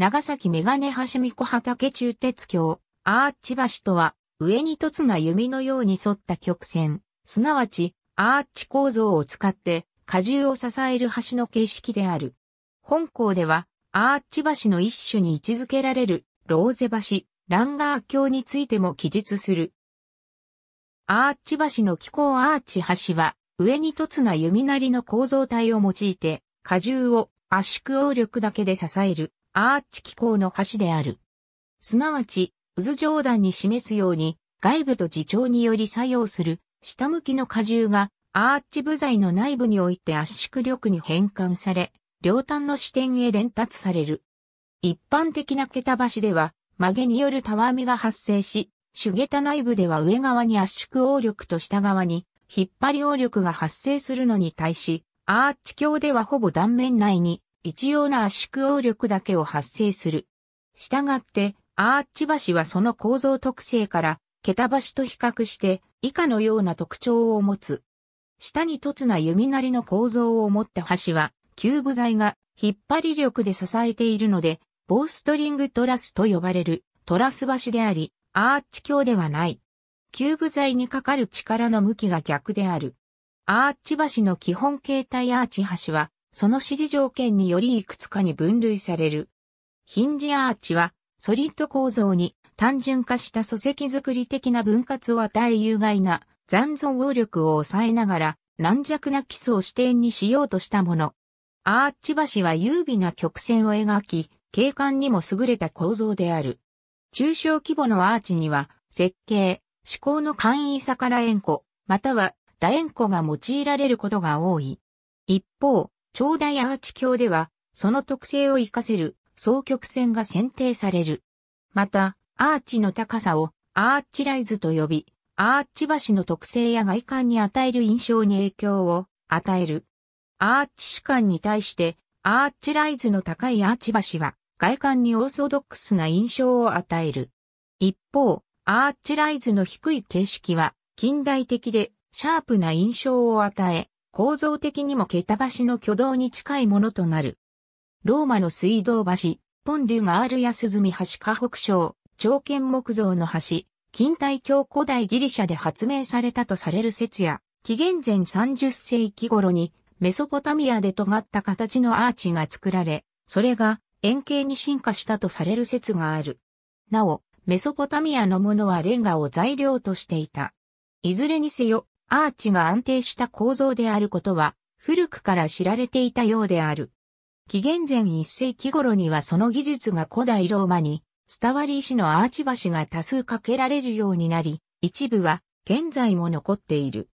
長崎メガネ橋巫女畑中鉄橋、アーチ橋とは、上に凸な弓のように沿った曲線、すなわち、アーチ構造を使って、荷重を支える橋の形式である。本校では、アーチ橋の一種に位置づけられる、ローゼ橋、ランガー橋についても記述する。アーチ橋の気候アーチ橋は、上に凸な弓なりの構造体を用いて、荷重を圧縮応力だけで支える。アーチ機構の橋である。すなわち、渦上段に示すように、外部と自重により作用する、下向きの荷重が、アーチ部材の内部において圧縮力に変換され、両端の支点へ伝達される。一般的な桁橋では、曲げによるたわみが発生し、主桁内部では上側に圧縮応力と下側に引っ張り応力が発生するのに対し、アーチ橋ではほぼ断面内に一様な圧縮応力だけを発生する。したがって、アーチ橋はその構造特性から、桁橋と比較して以下のような特徴を持つ。下に凸な弓なりの構造を持った橋は、キューブ材が引っ張り力で支えているので、ボーストリングトラスと呼ばれるトラス橋であり、アーチ橋ではない。キューブ材にかかる力の向きが逆である。アーチ橋の基本形態アーチ橋は、その指示条件によりいくつかに分類される。ヒンジアーチは、ソリッド構造に単純化した礎石作り的な分割を与え有害な残存応力を抑えながら軟弱な基礎を支点にしようとしたもの。アーチ橋は優美な曲線を描き、景観にも優れた構造である。中小規模のアーチには、設計、思考の簡易さから円弧、または楕円弧が用いられることが多い。一方、長大アーチ橋では、その特性を活かせる双曲線が選定される。また、アーチの高さをアーチライズと呼び、アーチ橋の特性や外観に与える印象に影響を与える。アーチ主観に対して、アーチライズの高いアーチ橋は、外観にオーソドックスな印象を与える。一方、アーチライズの低い形式は、近代的で、シャープな印象を与え、構造的にも桁橋の挙動に近いものとなる。ローマの水道橋、ポンデュガールや鈴見橋河北省、長剣木造の橋、近代教古代ギリシャで発明されたとされる説や、紀元前30世紀頃にメソポタミアで尖った形のアーチが作られ、それが円形に進化したとされる説がある。なお、メソポタミアのものはレンガを材料としていた。いずれにせよ、アーチが安定した構造であることは、古くから知られていたようである。紀元前1世紀頃にはその技術が古代ローマに伝わり石のアーチ橋が多数かけられるようになり、一部は現在も残っている。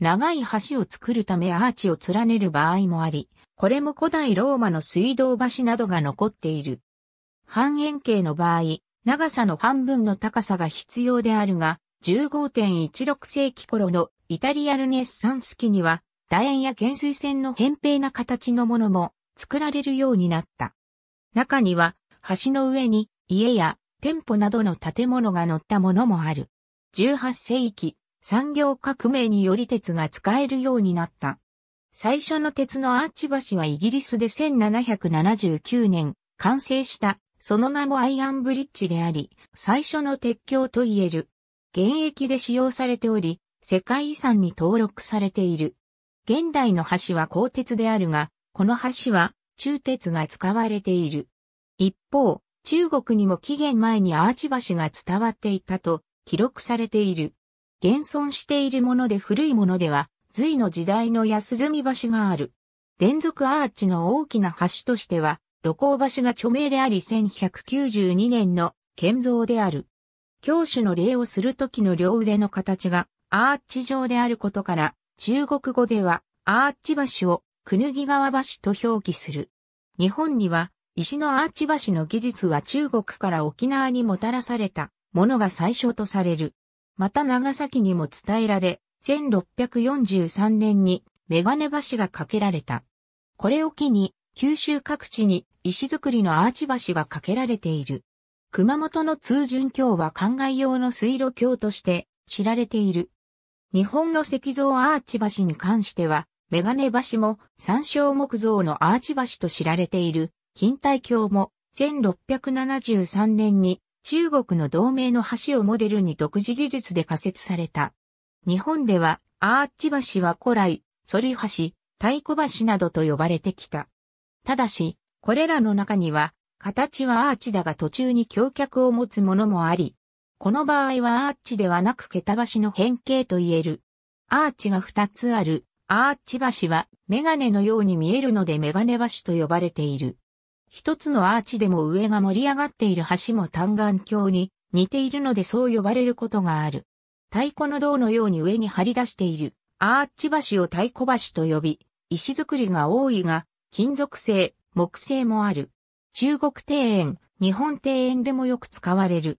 長い橋を作るためアーチを連ねる場合もあり、これも古代ローマの水道橋などが残っている。半円形の場合、長さの半分の高さが必要であるが、15.16世紀頃のイタリアルネッサンス期には、楕円や懸垂線の扁平な形のものも作られるようになった。中には、橋の上に家や店舗などの建物が乗ったものもある。18世紀、産業革命により鉄が使えるようになった。最初の鉄のアーチ橋はイギリスで1779年完成したその名もアイアンブリッジであり、最初の鉄橋といえる。現役で使用されており、世界遺産に登録されている。現代の橋は鋼鉄であるが、この橋は中鉄が使われている。一方、中国にも紀元前にアーチ橋が伝わっていたと記録されている。現存しているもので古いものでは、隋の時代の安住橋がある。連続アーチの大きな橋としては、露光橋が著名であり1192年の建造である。教主の礼をする時の両腕の形がアーチ状であることから、中国語ではアーチ橋をくぬぎ川橋と表記する。日本には石のアーチ橋の技術は中国から沖縄にもたらされたものが最初とされる。また長崎にも伝えられ、1643年にメガネ橋が架けられた。これを機に九州各地に石造りのアーチ橋が架けられている。熊本の通順橋は灌漑用の水路橋として知られている。日本の石像アーチ橋に関しては、メガネ橋も山椒木造のアーチ橋と知られている、近代橋も1673年に中国の同盟の橋をモデルに独自技術で仮設された。日本ではアーチ橋は古来、反リ橋、太鼓橋などと呼ばれてきた。ただし、これらの中には、形はアーチだが途中に橋脚を持つものもあり、この場合はアーチではなく桁橋の変形と言える。アーチが2つある、アーチ橋はメガネのように見えるのでメガネ橋と呼ばれている。一つのアーチでも上が盛り上がっている橋も単眼鏡に似ているのでそう呼ばれることがある。太鼓の胴のように上に張り出しているアーチ橋を太鼓橋と呼び、石造りが多いが、金属製、木製もある。中国庭園、日本庭園でもよく使われる。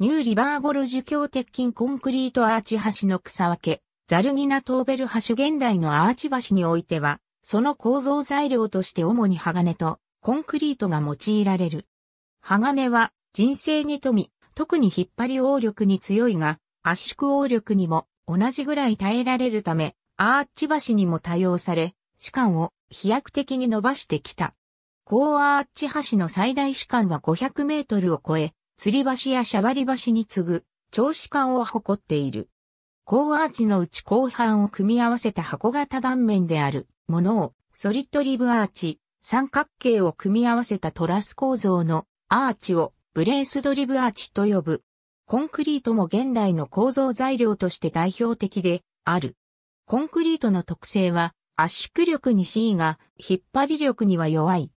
ニューリバーゴル樹橋鉄筋コンクリートアーチ橋の草分け、ザルギナトーベル橋現代のアーチ橋においては、その構造材料として主に鋼とコンクリートが用いられる。鋼は人生に富み、特に引っ張り応力に強いが、圧縮応力にも同じぐらい耐えられるため、アーチ橋にも多用され、士官を飛躍的に伸ばしてきた。高アーチ橋の最大士官は500メートルを超え、吊り橋やシャバリ橋に次ぐ、長子間を誇っている。高アーチのうち後半を組み合わせた箱型断面であるものを、ソリッドリブアーチ、三角形を組み合わせたトラス構造のアーチをブレースドリブアーチと呼ぶ。コンクリートも現代の構造材料として代表的である。コンクリートの特性は圧縮力に C が引っ張り力には弱い。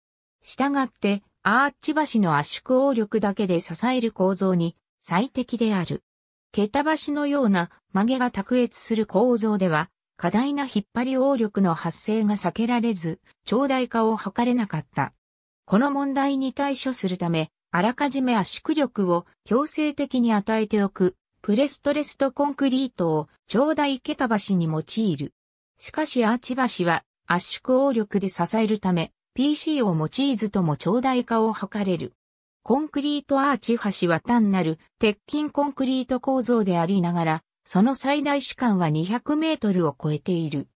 したがってアーチ橋の圧縮応力だけで支える構造に最適である。桁橋のような曲げが卓越する構造では、過大な引っ張り応力の発生が避けられず、長大化を図れなかった。この問題に対処するため、あらかじめ圧縮力を強制的に与えておく、プレストレストコンクリートを長大桁橋に用いる。しかしアーチ橋は圧縮応力で支えるため、PC を用いずとも長大化を図れる。コンクリートアーチ橋は単なる鉄筋コンクリート構造でありながら、その最大視間は200メートルを超えている。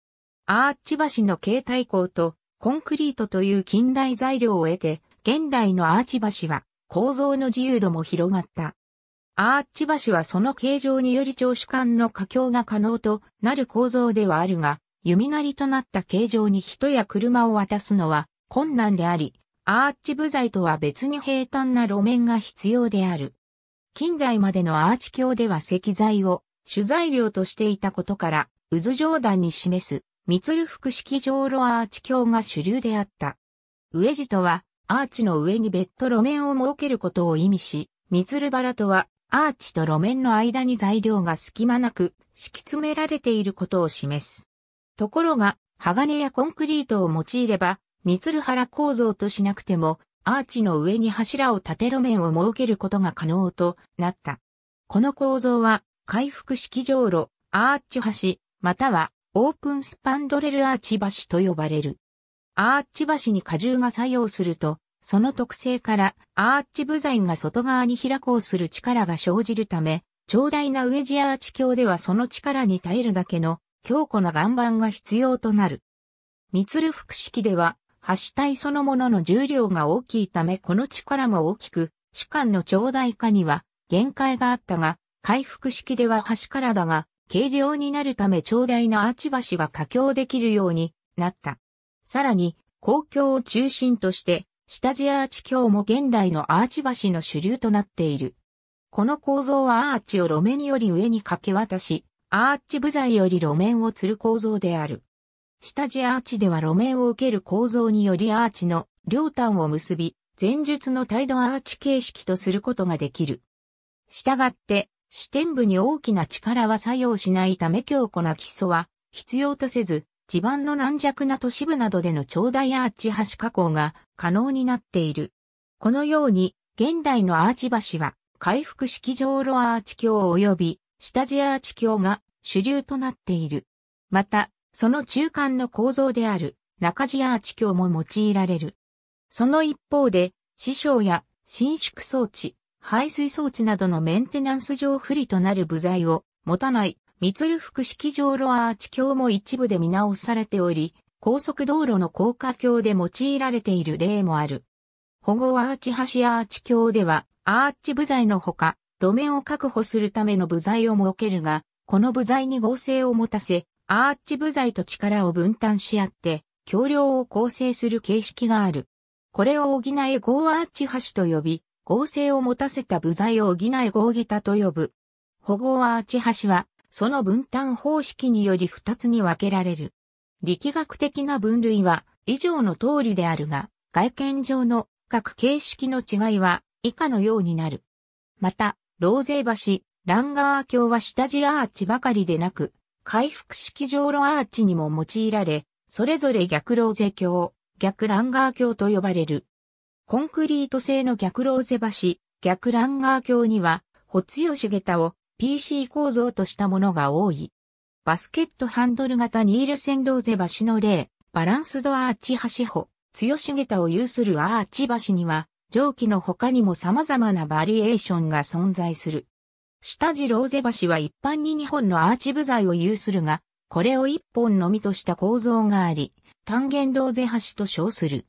アーチ橋の形態工とコンクリートという近代材料を得て、現代のアーチ橋は構造の自由度も広がった。アーチ橋はその形状により長主間の架橋が可能となる構造ではあるが、弓なりとなった形状に人や車を渡すのは困難であり、アーチ部材とは別に平坦な路面が必要である。近代までのアーチ橋では石材を主材料としていたことから、渦上段に示す、密ル複式上路アーチ橋が主流であった。上地とは、アーチの上に別途路面を設けることを意味し、密ルバラとは、アーチと路面の間に材料が隙間なく敷き詰められていることを示す。ところが、鋼やコンクリートを用いれば、三鶴原構造としなくても、アーチの上に柱を縦路面を設けることが可能となった。この構造は、回復式上路、アーチ橋、または、オープンスパンドレルアーチ橋と呼ばれる。アーチ橋に荷重が作用すると、その特性からアーチ部材が外側に開こうする力が生じるため、長大な上地アーチ橋ではその力に耐えるだけの強固な岩盤が必要となる。密ル複式では橋体そのものの重量が大きいためこの力も大きく、主官の長大化には限界があったが、回復式では橋からだが、軽量になるため長大なアーチ橋が架橋できるようになった。さらに、公共を中心として、下地アーチ橋も現代のアーチ橋の主流となっている。この構造はアーチを路面より上に掛け渡し、アーチ部材より路面を吊る構造である。下地アーチでは路面を受ける構造によりアーチの両端を結び、前述の態度アーチ形式とすることができる。したがって、支点部に大きな力は作用しないため強固な基礎は必要とせず、地盤の軟弱な都市部などでの長大アーチ橋加工が可能になっている。このように、現代のアーチ橋は、回復式上路アーチ橋及び、下地アーチ橋が主流となっている。また、その中間の構造である中地アーチ橋も用いられる。その一方で、師匠や伸縮装置、排水装置などのメンテナンス上不利となる部材を持たない、密ル福式上路アーチ橋も一部で見直されており、高速道路の高架橋で用いられている例もある。保護アーチ橋アーチ橋では、アーチ部材のほか、路面を確保するための部材を設けるが、この部材に合成を持たせ、アーチ部材と力を分担し合って、橋梁を構成する形式がある。これを補え合アーチ橋と呼び、合成を持たせた部材を補え合下駄と呼ぶ。保護アーチ橋は、その分担方式により二つに分けられる。力学的な分類は、以上の通りであるが、外見上の各形式の違いは、以下のようになる。また、ローゼ橋、ランガー橋は下地アーチばかりでなく、回復式上路アーチにも用いられ、それぞれ逆ローゼ橋、逆ランガー橋と呼ばれる。コンクリート製の逆ローゼ橋、逆ランガー橋には、ホツヨシゲタを PC 構造としたものが多い。バスケットハンドル型ニール線ローゼ橋の例、バランスドアーチ橋歩、強しげたを有するアーチ橋には、蒸気の他にも様々なバリエーションが存在する。下地ローゼ橋は一般に2本のアーチ部材を有するが、これを1本のみとした構造があり、単元ローゼ橋と称する。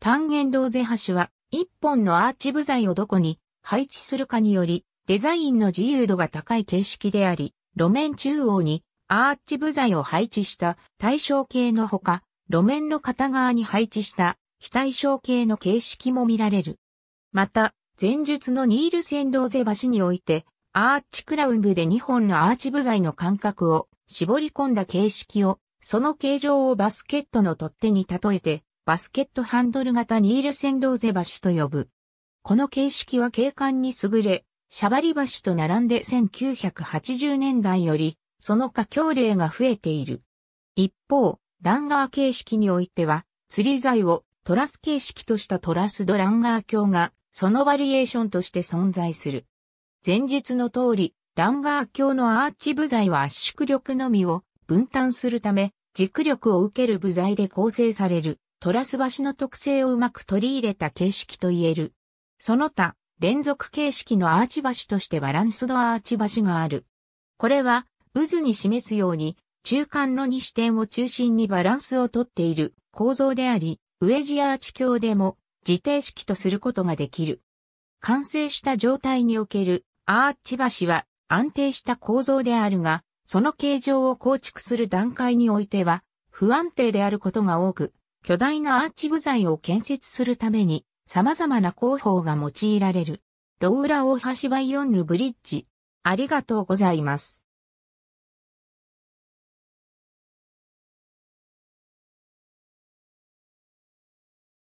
単元ローゼ橋は、1本のアーチ部材をどこに配置するかにより、デザインの自由度が高い形式であり、路面中央にアーチ部材を配置した対象形のほか、路面の片側に配置した非対称形の形式も見られる。また、前述のニール線道ゼ橋において、アーチクラウン部で2本のアーチ部材の間隔を絞り込んだ形式を、その形状をバスケットの取っ手に例えて、バスケットハンドル型ニールセンドーゼ橋と呼ぶ。この形式は景観に優れ、シャバリ橋と並んで1980年代より、その下境例が増えている。一方、ランガー形式においては、釣り材をトラス形式としたトラスドランガー橋が、そのバリエーションとして存在する。前述の通り、ランガー橋のアーチ部材は圧縮力のみを分担するため、軸力を受ける部材で構成される、トラス橋の特性をうまく取り入れた形式と言える。その他、連続形式のアーチ橋としてバランスドアーチ橋がある。これは、渦に示すように、中間の2支点を中心にバランスをとっている構造であり、ウ地ジアーチ橋でも自定式とすることができる。完成した状態におけるアーチ橋は安定した構造であるが、その形状を構築する段階においては、不安定であることが多く、巨大なアーチ部材を建設するために、様々な工法が用いられる。ローラ大橋バイオンヌブリッジ。ありがとうございます。